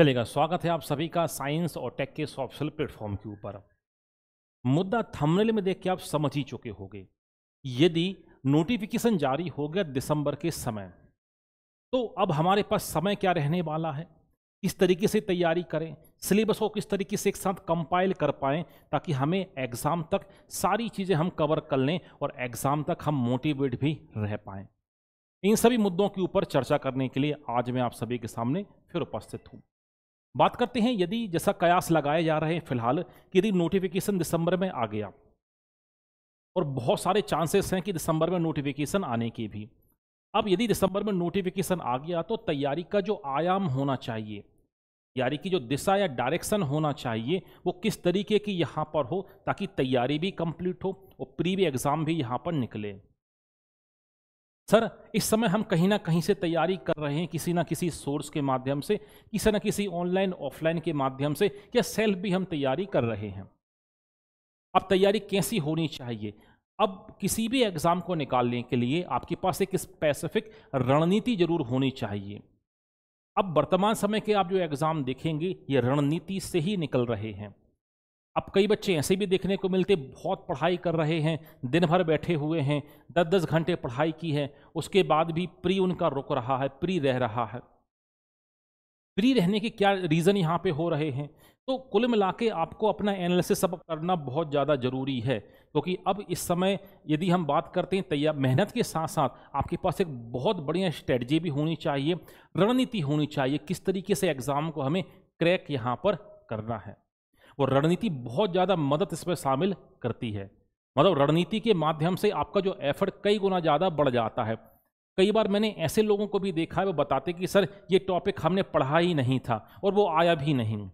चलेगा स्वागत है आप सभी का साइंस और टेक के सॉफ्टवेल प्लेटफॉर्म के ऊपर मुद्दा थंबनेल में देख के आप समझ ही चुके होंगे यदि नोटिफिकेशन जारी हो गया दिसंबर के समय तो अब हमारे पास समय क्या रहने वाला है किस तरीके से तैयारी करें सिलेबस को किस तरीके से एक साथ कंपाइल कर पाएं ताकि हमें एग्ज़ाम तक सारी चीज़ें हम कवर कर लें और एग्ज़ाम तक हम मोटिवेट भी रह पाएं इन सभी मुद्दों के ऊपर चर्चा करने के लिए आज मैं आप सभी के सामने फिर उपस्थित हूँ बात करते हैं यदि जैसा कयास लगाए जा रहे हैं फिलहाल कि यदि नोटिफिकेशन दिसंबर में आ गया और बहुत सारे चांसेस हैं कि दिसंबर में नोटिफिकेशन आने के भी अब यदि दिसंबर में नोटिफिकेशन आ गया तो तैयारी का जो आयाम होना चाहिए तैयारी की जो दिशा या डायरेक्शन होना चाहिए वो किस तरीके की यहाँ पर हो ताकि तैयारी भी कंप्लीट हो और प्रीवी एग्ज़ाम भी यहाँ पर निकले सर इस समय हम कहीं ना कहीं से तैयारी कर रहे हैं किसी ना किसी सोर्स के माध्यम से किसी ना किसी ऑनलाइन ऑफलाइन के माध्यम से या सेल्फ भी हम तैयारी कर रहे हैं अब तैयारी कैसी होनी चाहिए अब किसी भी एग्ज़ाम को निकालने के लिए आपके पास एक स्पेसिफिक रणनीति जरूर होनी चाहिए अब वर्तमान समय के आप जो एग्ज़ाम देखेंगे ये रणनीति से ही निकल रहे हैं अब कई बच्चे ऐसे भी देखने को मिलते बहुत पढ़ाई कर रहे हैं दिन भर बैठे हुए हैं दस दस घंटे पढ़ाई की है उसके बाद भी प्री उनका रुक रहा है प्री रह रहा है प्री रहने के क्या रीज़न यहाँ पे हो रहे हैं तो कुल मिला के आपको अपना एनालिसिस सब करना बहुत ज़्यादा ज़रूरी है क्योंकि तो अब इस समय यदि हम बात करते हैं तैयार मेहनत के साथ साथ आपके पास एक बहुत बढ़िया स्ट्रेटजी भी होनी चाहिए रणनीति होनी चाहिए किस तरीके से एग्ज़ाम को हमें क्रैक यहाँ पर करना है और रणनीति बहुत ज़्यादा मदद इसमें शामिल करती है मतलब रणनीति के माध्यम से आपका जो एफर्ट कई गुना ज़्यादा बढ़ जाता है कई बार मैंने ऐसे लोगों को भी देखा है वो बताते कि सर ये टॉपिक हमने पढ़ा ही नहीं था और वो आया भी नहीं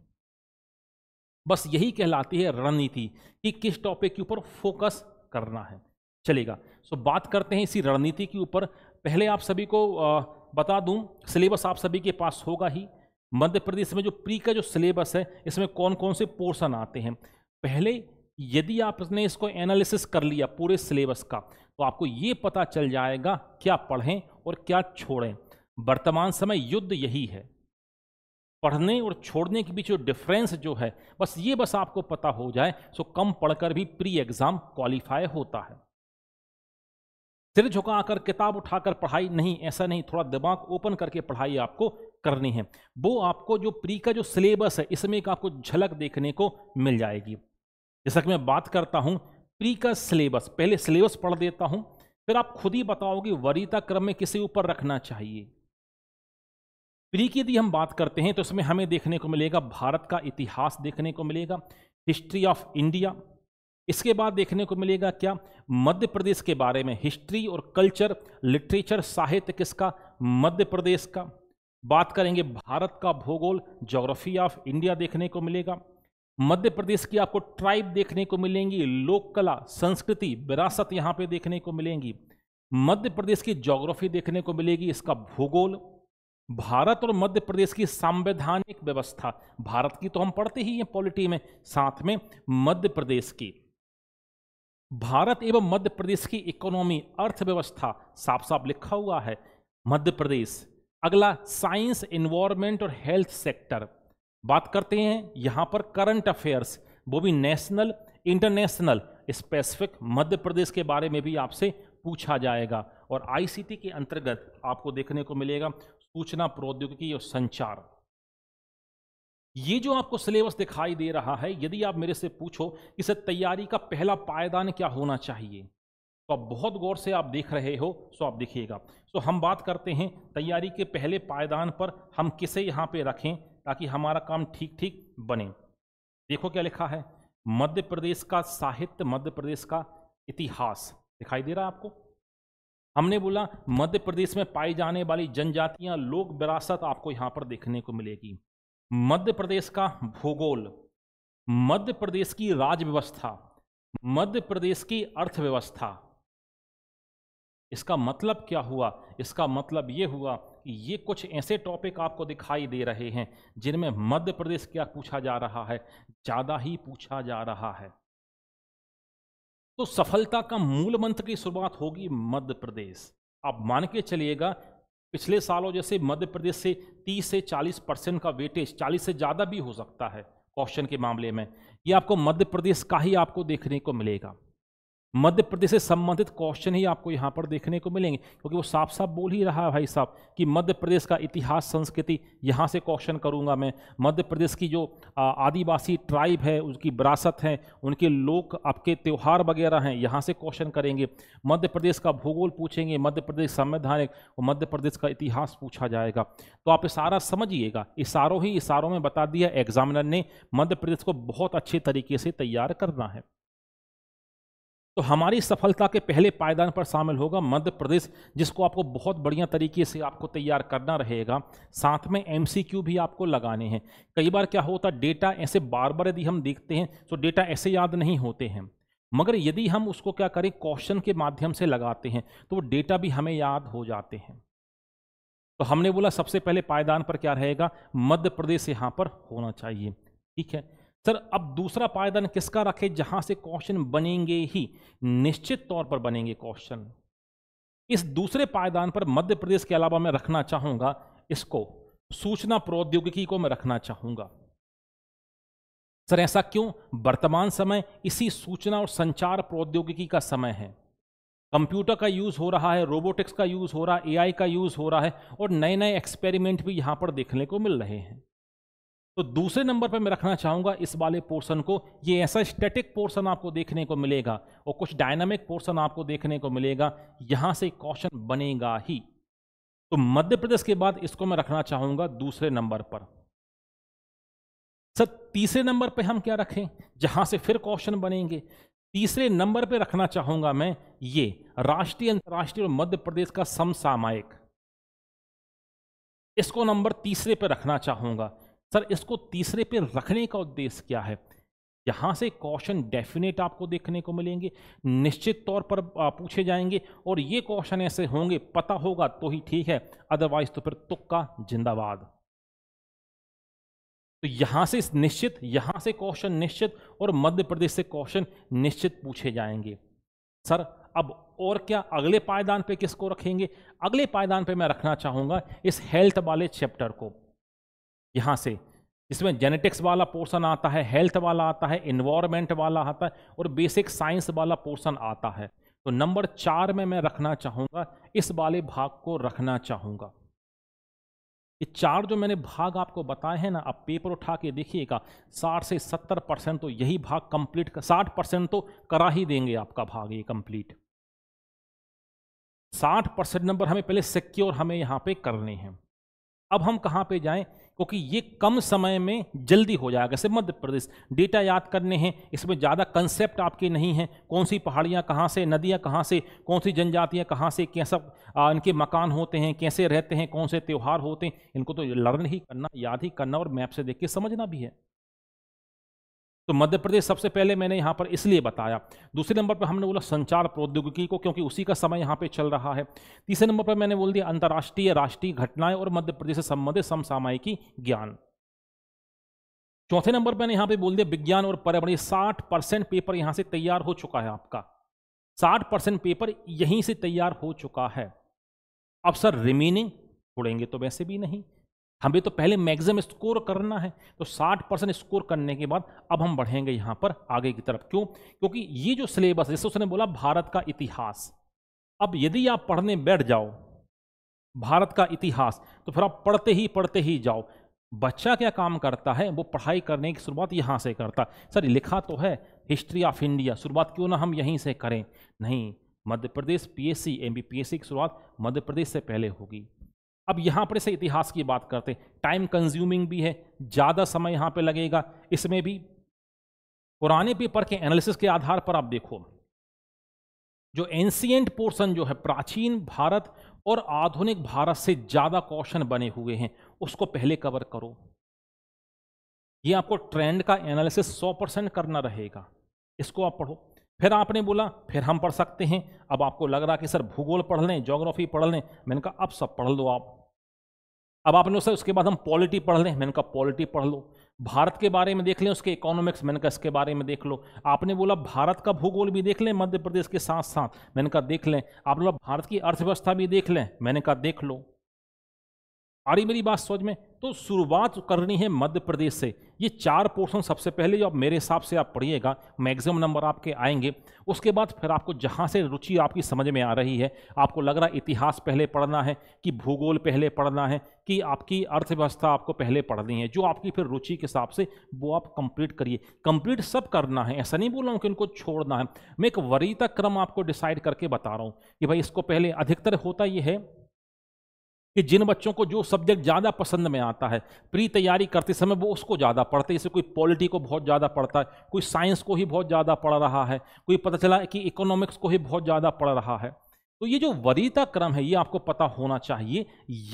बस यही कहलाती है रणनीति कि किस टॉपिक के ऊपर फोकस करना है चलेगा सो बात करते हैं इसी रणनीति के ऊपर पहले आप सभी को बता दूं सिलेबस आप सभी के पास होगा ही मध्य प्रदेश में जो प्री का जो सिलेबस है इसमें कौन कौन से पोर्सन आते हैं पहले यदि आपने इसको एनालिसिस कर लिया पूरे सिलेबस का तो आपको ये पता चल जाएगा क्या पढ़ें और क्या छोड़ें वर्तमान समय युद्ध यही है पढ़ने और छोड़ने के बीच जो डिफरेंस जो है बस ये बस आपको पता हो जाए सो कम पढ़कर भी प्री एग्ज़ाम क्वालिफाई होता है सिर झुका कर किताब उठाकर पढ़ाई नहीं ऐसा नहीं थोड़ा दिमाग ओपन करके पढ़ाई आपको करनी है वो आपको जो प्री का जो सिलेबस है इसमें एक आपको झलक देखने को मिल जाएगी जैसा कि मैं बात करता हूँ प्री का सिलेबस पहले सिलेबस पढ़ देता हूँ फिर आप खुद ही बताओगे वरीता क्रम में किसी ऊपर रखना चाहिए प्री की यदि हम बात करते हैं तो इसमें हमें देखने को मिलेगा भारत का इतिहास देखने को मिलेगा हिस्ट्री ऑफ इंडिया इसके बाद देखने को मिलेगा क्या मध्य प्रदेश के बारे में हिस्ट्री और कल्चर लिटरेचर साहित्य किसका मध्य प्रदेश का बात करेंगे भारत का भूगोल जोग्राफी ऑफ इंडिया देखने को मिलेगा मध्य प्रदेश की आपको ट्राइब देखने को मिलेंगी लोक कला संस्कृति विरासत यहाँ पे देखने को मिलेंगी मध्य प्रदेश की जोग्राफी देखने को मिलेगी इसका भूगोल भारत और मध्य प्रदेश की संवैधानिक व्यवस्था भारत की तो हम पढ़ते ही हैं पॉलिटी में साथ में मध्य प्रदेश की भारत एवं मध्य प्रदेश की इकोनॉमी अर्थव्यवस्था साफ साफ लिखा हुआ है मध्य प्रदेश अगला साइंस इन्वायरमेंट और हेल्थ सेक्टर बात करते हैं यहां पर करंट अफेयर्स वो भी national international specific Madhya Pradesh के बारे में भी आपसे पूछा जाएगा और आईसीटी के अंतर्गत आपको देखने को मिलेगा सूचना प्रौद्योगिकी और संचार ये जो आपको सिलेबस दिखाई दे रहा है यदि आप मेरे से पूछो कि सर तैयारी का पहला पायदान क्या होना चाहिए तो आप बहुत गौर से आप देख रहे हो सो आप देखिएगा सो हम बात करते हैं तैयारी के पहले पायदान पर हम किसे यहाँ पे रखें ताकि हमारा काम ठीक ठीक बने देखो क्या लिखा है मध्य प्रदेश का साहित्य मध्य प्रदेश का इतिहास दिखाई दे रहा है आपको हमने बोला मध्य प्रदेश में पाई जाने वाली जनजातियां लोक विरासत आपको यहाँ पर देखने को मिलेगी मध्य प्रदेश का भूगोल मध्य प्रदेश की राज व्यवस्था मध्य प्रदेश की अर्थव्यवस्था इसका मतलब क्या हुआ इसका मतलब ये हुआ कि ये कुछ ऐसे टॉपिक आपको दिखाई दे रहे हैं जिनमें मध्य प्रदेश क्या पूछा जा रहा है ज़्यादा ही पूछा जा रहा है तो सफलता का मूल मंत्र की शुरुआत होगी मध्य प्रदेश आप मान के चलिएगा पिछले सालों जैसे मध्य प्रदेश से 30 से 40 परसेंट का वेटेज 40 से ज़्यादा भी हो सकता है क्वेश्चन के मामले में ये आपको मध्य प्रदेश का ही आपको देखने को मिलेगा मध्य प्रदेश से संबंधित क्वेश्चन ही आपको यहाँ पर देखने को मिलेंगे क्योंकि वो साफ साफ बोल ही रहा है भाई साहब कि मध्य प्रदेश का इतिहास संस्कृति यहाँ से क्वेश्चन करूँगा मैं मध्य प्रदेश की जो आदिवासी ट्राइब है उसकी विरासत है उनके लोक आपके त्यौहार वगैरह हैं यहाँ से क्वेश्चन करेंगे मध्य प्रदेश का भूगोल पूछेंगे मध्य प्रदेश संवैधानिक और मध्य प्रदेश का इतिहास पूछा जाएगा तो आप सारा समझिएगा इशारों ही इशारों में बता दिया एग्जामिनर ने मध्य प्रदेश को बहुत अच्छे तरीके से तैयार करना है तो हमारी सफलता के पहले पायदान पर शामिल होगा मध्य प्रदेश जिसको आपको बहुत बढ़िया तरीके से आपको तैयार करना रहेगा साथ में एम भी आपको लगाने हैं कई बार क्या होता है डेटा ऐसे बार बार यदि हम देखते हैं तो डेटा ऐसे याद नहीं होते हैं मगर यदि हम उसको क्या करें क्वेश्चन के माध्यम से लगाते हैं तो वो डेटा भी हमें याद हो जाते हैं तो हमने बोला सबसे पहले पायदान पर क्या रहेगा मध्य प्रदेश यहाँ पर होना चाहिए ठीक है सर अब दूसरा पायदान किसका रखे जहां से क्वेश्चन बनेंगे ही निश्चित तौर पर बनेंगे क्वेश्चन इस दूसरे पायदान पर मध्य प्रदेश के अलावा मैं रखना चाहूंगा इसको सूचना प्रौद्योगिकी को मैं रखना चाहूंगा सर ऐसा क्यों वर्तमान समय इसी सूचना और संचार प्रौद्योगिकी का समय है कंप्यूटर का यूज़ हो रहा है रोबोटिक्स का यूज़ हो रहा है एआई का यूज़ हो रहा है और नए नए एक्सपेरिमेंट भी यहां पर देखने को मिल रहे हैं तो दूसरे नंबर पर मैं रखना चाहूंगा इस वाले पोर्सन को ये ऐसा स्टैटिक पोर्सन आपको देखने को मिलेगा और कुछ डायनामिक पोर्सन आपको देखने को मिलेगा यहां से क्वेश्चन बनेगा ही तो मध्य प्रदेश के बाद इसको मैं रखना चाहूंगा दूसरे नंबर पर सर तीसरे नंबर पे हम क्या रखें जहां से फिर क्वेश्चन बनेंगे तीसरे नंबर पे रखना चाहूंगा मैं ये राष्ट्रीय अंतर्राष्ट्रीय और मध्य प्रदेश का समसामायिक इसको नंबर तीसरे पे रखना चाहूंगा सर इसको तीसरे पे रखने का उद्देश्य क्या है यहां से क्वेश्चन डेफिनेट आपको देखने को मिलेंगे निश्चित तौर पर पूछे जाएंगे और ये क्वेश्चन ऐसे होंगे पता होगा तो ही ठीक है अदरवाइज तो फिर तुक्का जिंदाबाद तो यहां से निश्चित यहां से क्वेश्चन निश्चित और मध्य प्रदेश से क्वेश्चन निश्चित पूछे जाएंगे सर अब और क्या अगले पायदान पे किसको रखेंगे अगले पायदान पे मैं रखना चाहूंगा इस हेल्थ वाले चैप्टर को यहाँ से इसमें जेनेटिक्स वाला पोर्शन आता है हेल्थ वाला आता है इन्वायरमेंट वाला आता है और बेसिक साइंस वाला पोर्शन आता है तो नंबर चार में मैं रखना चाहूँगा इस वाले भाग को रखना चाहूँगा ये चार जो मैंने भाग आपको बताए हैं ना आप पेपर उठा के देखिएगा साठ से सत्तर परसेंट तो यही भाग कंप्लीट कर साठ परसेंट तो करा ही देंगे आपका भाग ये कंप्लीट साठ परसेंट नंबर हमें पहले सिक्योर हमें यहाँ पे करने हैं अब हम कहाँ पे जाएं क्योंकि ये कम समय में जल्दी हो जाएगा जैसे मध्य प्रदेश डेटा याद करने हैं इसमें ज़्यादा कंसेप्ट आपके नहीं हैं कौन सी पहाड़ियाँ कहाँ से नदियाँ कहाँ से कौन सी जनजातियाँ कहाँ से कैसा इनके मकान होते हैं कैसे रहते हैं कौन से त्यौहार होते हैं इनको तो लर्न ही करना याद ही करना और मैप से देख के समझना भी है तो मध्य प्रदेश सबसे पहले मैंने यहाँ पर इसलिए बताया दूसरे नंबर पर हमने बोला संचार प्रौद्योगिकी को क्योंकि उसी का समय यहाँ पे चल रहा है तीसरे नंबर पर मैंने बोल दिया अंतर्राष्ट्रीय राष्ट्रीय घटनाएं और मध्य प्रदेश से संबंधित समसामयिकी ज्ञान चौथे नंबर पर मैंने यहाँ पे बोल दिया विज्ञान और पर्यावरण साठ परसेंट पेपर यहाँ से तैयार हो चुका है आपका साठ परसेंट पेपर यहीं से तैयार हो चुका है अब सर रिमेनिंग छोड़ेंगे तो वैसे भी नहीं हमें तो पहले मैक्सिमम स्कोर करना है तो 60 परसेंट स्कोर करने के बाद अब हम बढ़ेंगे यहाँ पर आगे की तरफ क्यों क्योंकि ये जो सिलेबस जैसे उसने बोला भारत का इतिहास अब यदि आप पढ़ने बैठ जाओ भारत का इतिहास तो फिर आप पढ़ते ही पढ़ते ही जाओ बच्चा क्या काम करता है वो पढ़ाई करने की शुरुआत यहाँ से करता सर लिखा तो है हिस्ट्री ऑफ इंडिया शुरुआत क्यों ना हम यहीं से करें नहीं मध्य प्रदेश पीएससी एमबीपीएससी की शुरुआत मध्य प्रदेश से पहले होगी अब यहाँ पर से इतिहास की बात करते हैं टाइम कंज्यूमिंग भी है ज़्यादा समय यहाँ पे लगेगा इसमें भी पुराने पेपर के एनालिसिस के आधार पर आप देखो जो एंशियंट पोर्सन जो है प्राचीन भारत और आधुनिक भारत से ज़्यादा क्वेश्चन बने हुए हैं उसको पहले कवर करो ये आपको ट्रेंड का एनालिसिस 100 परसेंट करना रहेगा इसको आप पढ़ो फिर आपने बोला फिर हम पढ़ सकते हैं अब आपको लग रहा कि सर भूगोल पढ़ लें जोग्राफी पढ़ लें मैंने कहा अब सब पढ़ लो आप अब आपने सर उसके बाद हम पॉलिटी पढ़ लें मैंने कहा पॉलिटी पढ़ लो भारत के बारे में देख लें उसके इकोनॉमिक्स मैंने कहा इसके बारे में देख लो आपने बोला भारत का भूगोल भी देख लें मध्य प्रदेश के साथ साथ मैंने कहा देख लें आपने बोला भारत की अर्थव्यवस्था भी देख लें मैंने कहा देख लो आ रही मेरी बात सोच में तो शुरुआत करनी है मध्य प्रदेश से ये चार पोर्शन सबसे पहले जो आप मेरे हिसाब से आप पढ़िएगा मैक्सिमम नंबर आपके आएंगे उसके बाद फिर आपको जहाँ से रुचि आपकी समझ में आ रही है आपको लग रहा है इतिहास पहले पढ़ना है कि भूगोल पहले पढ़ना है कि आपकी अर्थव्यवस्था आपको पहले पढ़नी है जो आपकी फिर रुचि के हिसाब से वो आप कंप्लीट करिए कंप्लीट सब करना है ऐसा नहीं बोल रहा हूँ कि उनको छोड़ना है मैं एक वरीयता क्रम आपको डिसाइड करके बता रहा हूँ कि भाई इसको पहले अधिकतर होता ये है कि जिन बच्चों को जो सब्जेक्ट ज़्यादा पसंद में आता है प्री तैयारी करते समय वो उसको ज़्यादा पढ़ते हैं जैसे कोई पॉलिटी को बहुत ज़्यादा पढ़ता है कोई साइंस को ही बहुत ज़्यादा पढ़ रहा है कोई पता चला कि इकोनॉमिक्स को ही बहुत ज़्यादा पढ़ रहा है तो ये जो वरीता क्रम है ये आपको पता होना चाहिए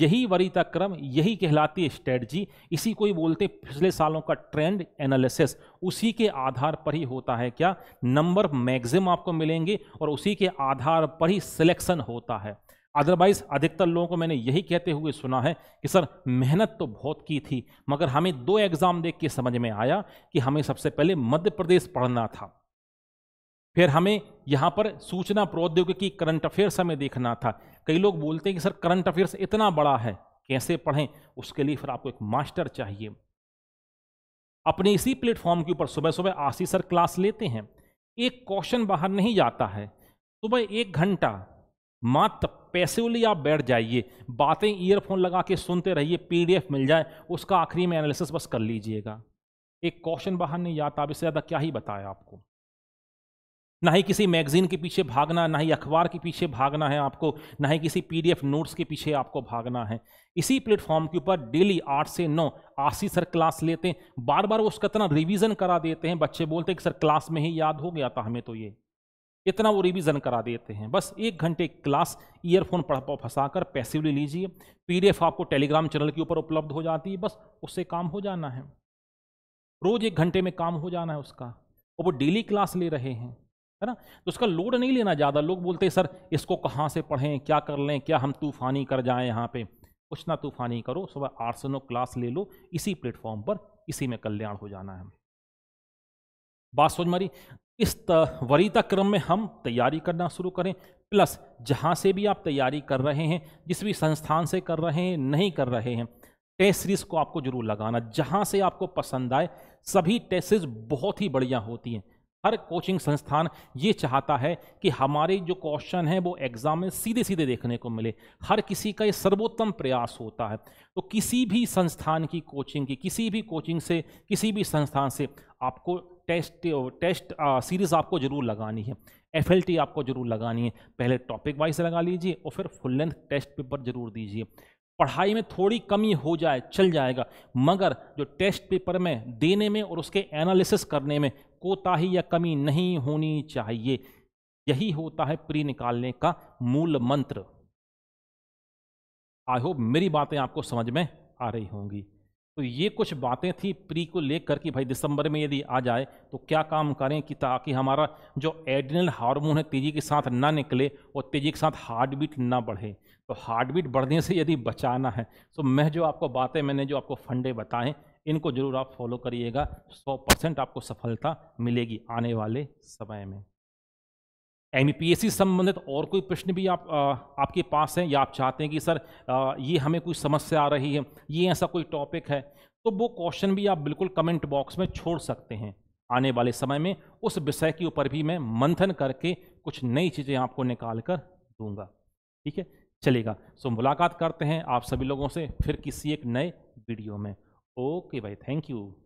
यही वरीता क्रम यही कहलाती है स्ट्रेटजी इसी को ही बोलते पिछले सालों का ट्रेंड एनालिसिस उसी के आधार पर ही होता है क्या नंबर मैक्सिमम आपको मिलेंगे और उसी के आधार पर ही सिलेक्शन होता है अदरवाइज अधिकतर लोगों को मैंने यही कहते हुए सुना है कि सर मेहनत तो बहुत की थी मगर हमें दो एग्ज़ाम देख के समझ में आया कि हमें सबसे पहले मध्य प्रदेश पढ़ना था फिर हमें यहाँ पर सूचना प्रौद्योगिकी करंट अफेयर्स हमें देखना था कई लोग बोलते हैं कि सर करंट अफेयर्स इतना बड़ा है कैसे पढ़ें उसके लिए फिर आपको एक मास्टर चाहिए अपने इसी प्लेटफॉर्म के ऊपर सुबह सुबह आसी सर क्लास लेते हैं एक क्वेश्चन बाहर नहीं जाता है सुबह एक घंटा मात्र पैसिवली आप बैठ जाइए बातें ईयरफोन लगा के सुनते रहिए पीडीएफ मिल जाए उसका आखिरी में एनालिसिस बस कर लीजिएगा एक कौशन बाहर ने याद आप इससे ज़्यादा क्या ही बताया आपको ना ही किसी मैगजीन के पीछे भागना ना ही अखबार के पीछे भागना है आपको ना ही किसी पीडीएफ नोट्स के पीछे आपको भागना है इसी प्लेटफॉर्म के ऊपर डेली आठ से नौ आसी सर क्लास लेते हैं बार बार वो उसका इतना रिविज़न करा देते हैं बच्चे बोलते हैं कि सर क्लास में ही याद हो गया था हमें तो ये इतना वो रिवीजन करा देते हैं बस एक घंटे क्लास ईयरफोन पढ़ फंसा कर पैसिवली लीजिए पीडीएफ आपको टेलीग्राम चैनल के ऊपर उपलब्ध हो जाती है बस उससे काम हो जाना है रोज़ एक घंटे में काम हो जाना है उसका और वो डेली क्लास ले रहे हैं है ना तो उसका लोड नहीं लेना ज़्यादा लोग बोलते हैं सर इसको कहाँ से पढ़ें क्या कर लें क्या हम तूफ़ानी कर जाएँ यहाँ पे कुछ ना तूफ़ानी करो सुबह आठ से नौ क्लास ले लो इसी प्लेटफॉर्म पर इसी में कल्याण हो जाना है बात सोच मारी इस वरीता क्रम में हम तैयारी करना शुरू करें प्लस जहाँ से भी आप तैयारी कर रहे हैं जिस भी संस्थान से कर रहे हैं नहीं कर रहे हैं टेस्ट सीरीज़ को आपको ज़रूर लगाना जहाँ से आपको पसंद आए सभी टेस्ट सीरीज बहुत ही बढ़िया होती हैं हर कोचिंग संस्थान ये चाहता है कि हमारे जो क्वेश्चन हैं वो एग्ज़ाम में सीधे सीधे देखने को मिले हर किसी का ये सर्वोत्तम प्रयास होता है तो किसी भी संस्थान की कोचिंग की किसी भी कोचिंग से किसी भी संस्थान से आपको टेस्ट टेस्ट सीरीज़ आपको ज़रूर लगानी है एफ आपको ज़रूर लगानी है पहले टॉपिक वाइज लगा लीजिए और फिर फुल लेंथ टेस्ट पेपर ज़रूर दीजिए पढ़ाई में थोड़ी कमी हो जाए चल जाएगा मगर जो टेस्ट पेपर में देने में और उसके एनालिसिस करने में कोताही या कमी नहीं होनी चाहिए यही होता है प्री निकालने का मूल मंत्र आई होप मेरी बातें आपको समझ में आ रही होंगी तो ये कुछ बातें थी प्री को लेकर कि भाई दिसंबर में यदि आ जाए तो क्या काम करें कि ताकि हमारा जो एडिनल हार्मोन है तेज़ी के साथ ना निकले और तेज़ी के साथ हार्ट बीट ना बढ़े तो हार्ट बीट बढ़ने से यदि बचाना है तो मैं जो आपको बातें मैंने जो आपको फंडे बताएं इनको ज़रूर आप फॉलो करिएगा 100 परसेंट आपको सफलता मिलेगी आने वाले समय में एम से संबंधित और कोई प्रश्न भी आप आ, आपके पास हैं या आप चाहते हैं कि सर आ, ये हमें कोई समस्या आ रही है ये ऐसा कोई टॉपिक है तो वो क्वेश्चन भी आप बिल्कुल कमेंट बॉक्स में छोड़ सकते हैं आने वाले समय में उस विषय के ऊपर भी मैं मंथन करके कुछ नई चीज़ें आपको निकाल कर दूंगा ठीक है चलेगा सो मुलाकात करते हैं आप सभी लोगों से फिर किसी एक नए वीडियो में ओके भाई थैंक यू